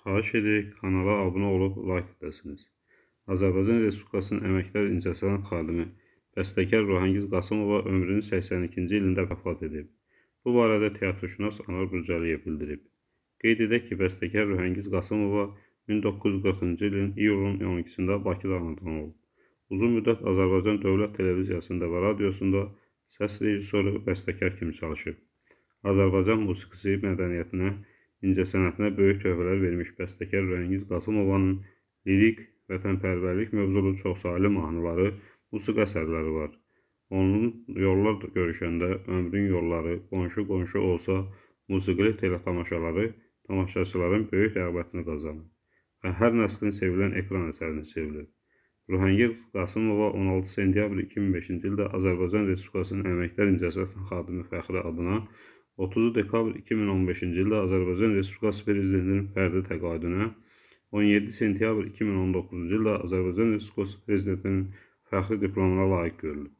Xahiş edirik, kanala abunə olub like edəsiniz. Azərbaycan Respublikasının Əməkdar İncəsənət xadimi, bəstəkar Ruhangiz Qasımova ömrünün 82-ci ilində vəfat edib. Bu barədə teatrşünas Anar Qurcaliyev bildirib. Qeyd edək ki, bəstəkar Ruhangiz Qasımova 1940-cı ilin iyulun 12-də Bakıda anadan olub. Uzun müddət Azərbaycan Dövlət Televiziyasında və radiosunda səs rejissoru, bəstəkar kimi çalışıb. Azərbaycan musiqisi mədəniyyətinə incəsənətinə böyük töhfələr vermiş bəstəkar Rəngiz Qasımovanın lirik, vətənpərvərlik mövzulu çoxsaylı mahnıları, musiqi əsərləri var. Onun yollar görüşəndə ömrün yolları, qonşu-qonşu olsa, musiqili telətamaşaları tamaşaçıların böyük rəğbətini qazanır və hər nəslin sevilən ekran əsərinə çevrilir. Ruhəngir Qasımova 16 sentyabr 2005-ci ildə Azərbaycan Respublikasının Əməkdar İncəsətli Xadimi Fəxri adına 30 dekabr 2015-ci ildə Azərbaycan Respublikası Prezidentinin fərdi təqaüdünə, 17 sentyabr 2019-cu ildə Azərbaycan Respublikası Prezidentinin fəxri diplomuna layiq görülüb.